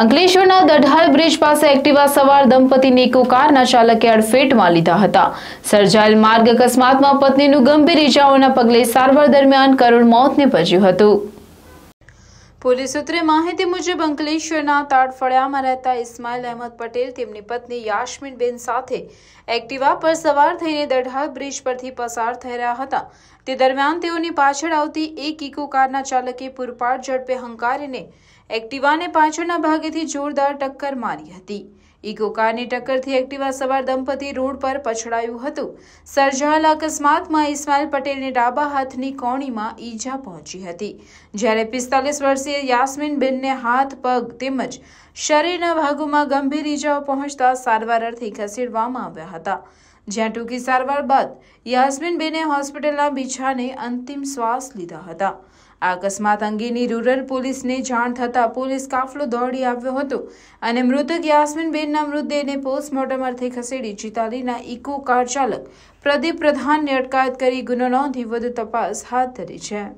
અંકલેશ્વરના દઢાલ બ્રિજ પાસે એક્ટિવા સવાર દંપતીને ઇકો કારના ચાલકે અડફેટમાં લીધા હતા સર્જાયેલ માર્ગ અકસ્માતમાં પત્નીનું ગંભીર ઇજાઓના પગલે સારવાર દરમિયાન કરુણ મોત નિપજ્યું હતું પોલીસ સૂત્રે માહિતી મુજબ અંકલેશ્વરના તાડફળિયામાં રહેતા ઇસ્માઇલ અહેમદ પટેલ તેમની પત્ની યાશમીનબેન સાથે એક્ટિવા પર સવાર થઈને દઢાલ બ્રિજ પરથી પસાર થઈ રહ્યા હતા તે દરમિયાન તેઓની પાછળ આવતી એક ઇકો કારના ચાલકે પૂરપાટ ઝડપે હંકારીને એક્ટિવાને પાછળના ભાગેથી જોરદાર ટક્કર મારી હતી ઇકો કારની ટક્કરથી એક્ટિવા સવાર દંપતી રોડ પર પછડાયું હતું સર્જાયેલા અકસ્માતમાં ઇસ્માઇલ પટેલને ડાબા હાથની કોણીમાં ઈજા પહોંચી હતી જ્યારે પિસ્તાલીસ વર્ષીય બેનને હાથ પગ તેમજ શરીરના ભાગોમાં ગંભીર ઈજાઓ પહોંચતા સારવાર અર્થે ખસેડવામાં આવ્યા હતા જ્યાં ટૂંકી સારવાર બાદ યાસ્મીનબેને હોસ્પિટલના બિછાને અંતિમ શ્વાસ લીધા હતા આ અકસ્માત અંગેની રૂરલ પોલીસને જાણ થતાં પોલીસ કાફલો દોડી આવ્યો હતો અને મૃતક યાસ્મીનબેનના મૃતદેહને પોસ્ટમોર્ટમ અર્થે ખસેડી ચિતાલીના ઇકો કાર ચાલક પ્રદીપ પ્રધાનને અટકાયત કરી ગુનો નોંધી વધુ તપાસ હાથ ધરી છે